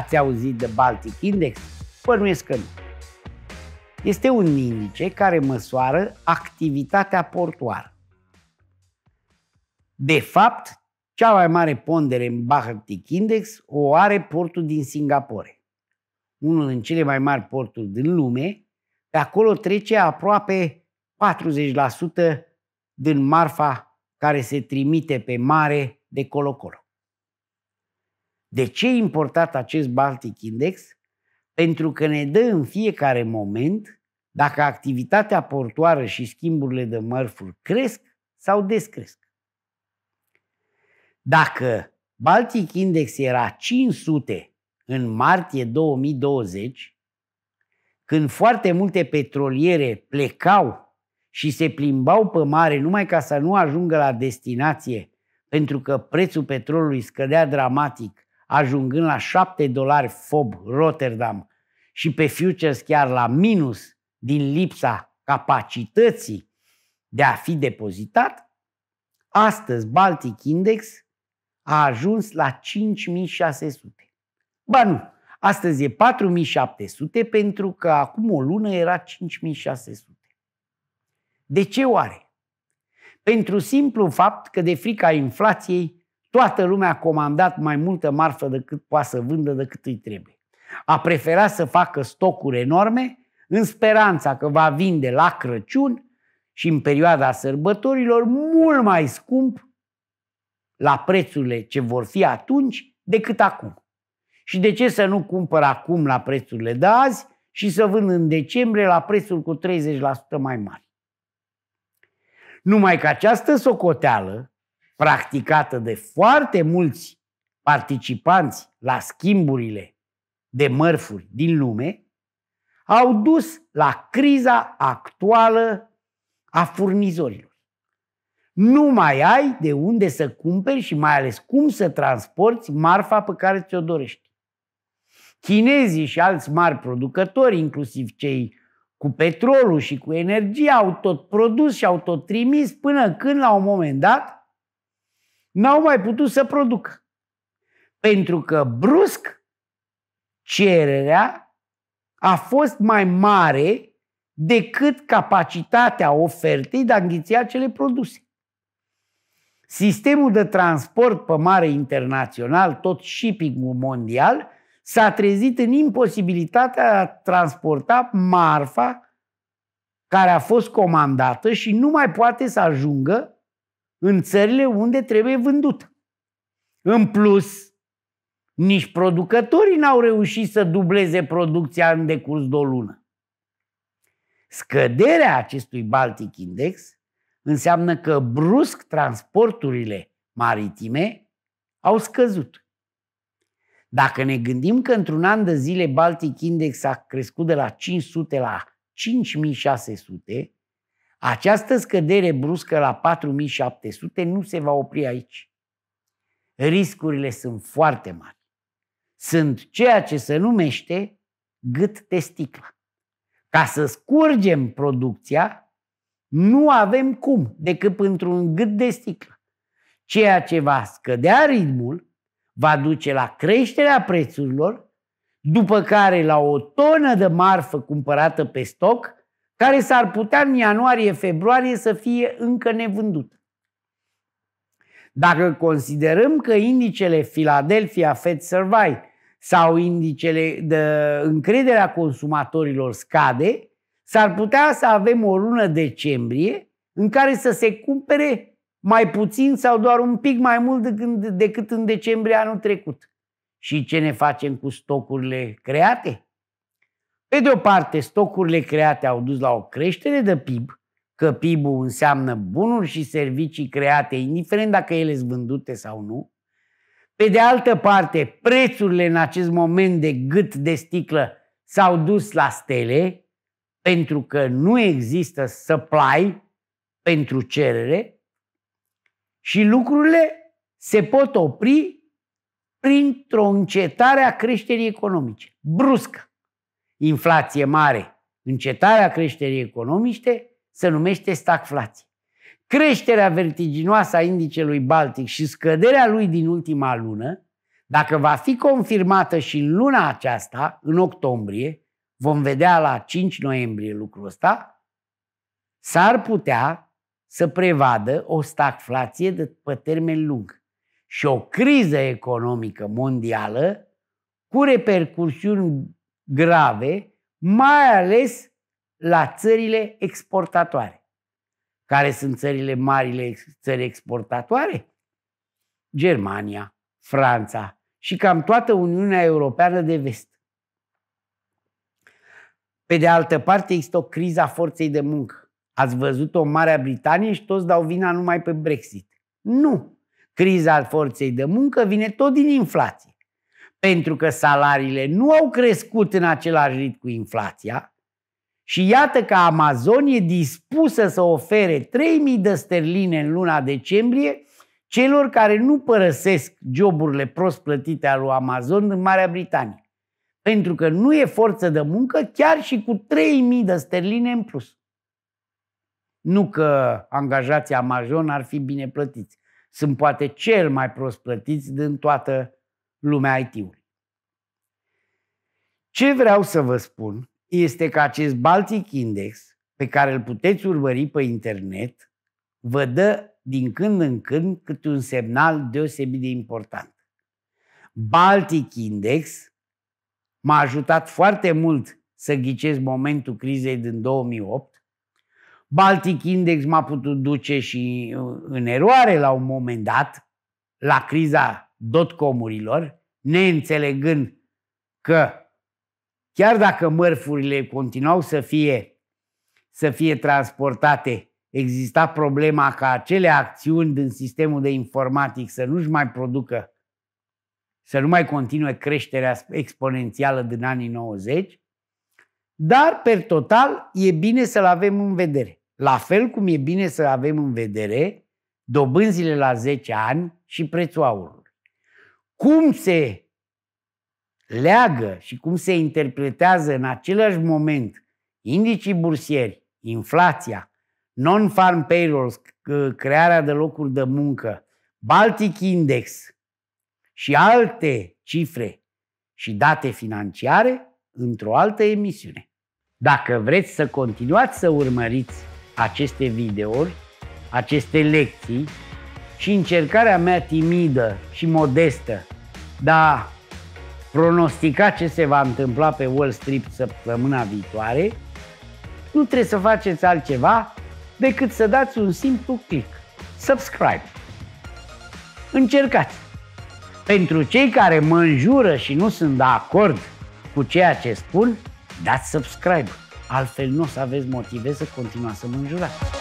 Ați auzit de Baltic Index? Părnuiesc că nu. Este un indice care măsoară activitatea portoară. De fapt, cea mai mare pondere în Baltic Index o are portul din Singapore, unul din cele mai mari porturi din lume, pe acolo trece aproape 40% din marfa care se trimite pe mare de colo-colo. De ce e important acest Baltic Index? Pentru că ne dă în fiecare moment dacă activitatea portoară și schimburile de mărfuri cresc sau descresc. Dacă Baltic Index era 500 în martie 2020, când foarte multe petroliere plecau și se plimbau pe mare numai ca să nu ajungă la destinație, pentru că prețul petrolului scădea dramatic ajungând la 7 dolari FOB Rotterdam și pe futures chiar la minus din lipsa capacității de a fi depozitat, astăzi Baltic Index a ajuns la 5600. Ba nu, astăzi e 4700 pentru că acum o lună era 5600. De ce oare? Pentru simplu fapt că de frica inflației Toată lumea a comandat mai multă marfă decât poate să vândă, decât îi trebuie. A preferat să facă stocuri enorme în speranța că va vinde la Crăciun și în perioada sărbătorilor mult mai scump la prețurile ce vor fi atunci decât acum. Și de ce să nu cumpăr acum la prețurile de azi și să vând în decembrie la prețul cu 30% mai mari? Numai că această socoteală practicată de foarte mulți participanți la schimburile de mărfuri din lume, au dus la criza actuală a furnizorilor. Nu mai ai de unde să cumperi și mai ales cum să transporti marfa pe care ți-o dorești. Chinezii și alți mari producători, inclusiv cei cu petrolul și cu energia, au tot produs și au tot trimis până când, la un moment dat, n-au mai putut să producă. Pentru că brusc cererea a fost mai mare decât capacitatea ofertei de a înghiți acele produse. Sistemul de transport pe mare internațional, tot shipping-ul mondial, s-a trezit în imposibilitatea de a transporta marfa care a fost comandată și nu mai poate să ajungă în țările unde trebuie vândut. În plus, nici producătorii n-au reușit să dubleze producția în decurs de o lună. Scăderea acestui Baltic Index înseamnă că brusc transporturile maritime au scăzut. Dacă ne gândim că într-un an de zile Baltic Index a crescut de la 500 la 5600, această scădere bruscă la 4700 nu se va opri aici. Riscurile sunt foarte mari. Sunt ceea ce se numește gât de sticlă. Ca să scurgem producția, nu avem cum decât într-un gât de sticlă. Ceea ce va scădea ritmul va duce la creșterea prețurilor, după care la o tonă de marfă cumpărată pe stoc – care s-ar putea în ianuarie-februarie să fie încă nevândut. Dacă considerăm că indicele Philadelphia Fed Survey sau indicele de încrederea consumatorilor scade, s-ar putea să avem o lună decembrie în care să se cumpere mai puțin sau doar un pic mai mult decât, decât în decembrie anul trecut. Și ce ne facem cu stocurile create? Pe de o parte, stocurile create au dus la o creștere de PIB, că PIB-ul înseamnă bunuri și servicii create, indiferent dacă ele sunt vândute sau nu. Pe de altă parte, prețurile în acest moment de gât de sticlă s-au dus la stele, pentru că nu există supply pentru cerere și lucrurile se pot opri printr-o încetare a creșterii economice, bruscă inflație mare, încetarea creșterii economice, se numește stagflație. Creșterea vertiginoasă a indicelui Baltic și scăderea lui din ultima lună, dacă va fi confirmată și în luna aceasta, în octombrie, vom vedea la 5 noiembrie lucrul ăsta, s-ar putea să prevadă o stagflație de pe termen lung și o criză economică mondială cu repercursiuni grave, mai ales la țările exportatoare. Care sunt țările marile țări exportatoare? Germania, Franța și cam toată Uniunea Europeană de vest. Pe de altă parte, există o criză a forței de muncă. Ați văzut-o în Marea Britanie și toți dau vina numai pe Brexit. Nu! Criza forței de muncă vine tot din inflație pentru că salariile nu au crescut în același ritm cu inflația și iată că Amazon e dispusă să ofere 3.000 de sterline în luna decembrie celor care nu părăsesc joburile prost plătite al lui Amazon în Marea Britanie. Pentru că nu e forță de muncă chiar și cu 3.000 de sterline în plus. Nu că angajații Amazon ar fi bine plătiți. Sunt poate cel mai prost plătiți din toată lumea IT-ului. Ce vreau să vă spun este că acest Baltic Index, pe care îl puteți urmări pe internet, vă dă din când în când câte un semnal deosebit de important. Baltic Index m-a ajutat foarte mult să ghicez momentul crizei din 2008. Baltic Index m-a putut duce și uh, în eroare la un moment dat, la criza dotcomurilor, neînțelegând că chiar dacă mărfurile continuau să fie, să fie transportate, exista problema ca acele acțiuni din sistemul de informatic să nu-și mai producă, să nu mai continue creșterea exponențială din anii 90, dar, per total, e bine să-l avem în vedere. La fel cum e bine să avem în vedere dobânzile la 10 ani și prețul aurului cum se leagă și cum se interpretează în același moment indicii bursieri, inflația, non-farm payrolls, crearea de locuri de muncă, Baltic Index și alte cifre și date financiare într-o altă emisiune. Dacă vreți să continuați să urmăriți aceste videouri, aceste lecții, și încercarea mea timidă și modestă de a pronostica ce se va întâmpla pe Wall Street săptămâna viitoare, nu trebuie să faceți altceva decât să dați un simplu click. Subscribe. Încercați. Pentru cei care mă înjură și nu sunt de acord cu ceea ce spun, dați subscribe. Altfel nu o să aveți motive să continuați să mă înjurați.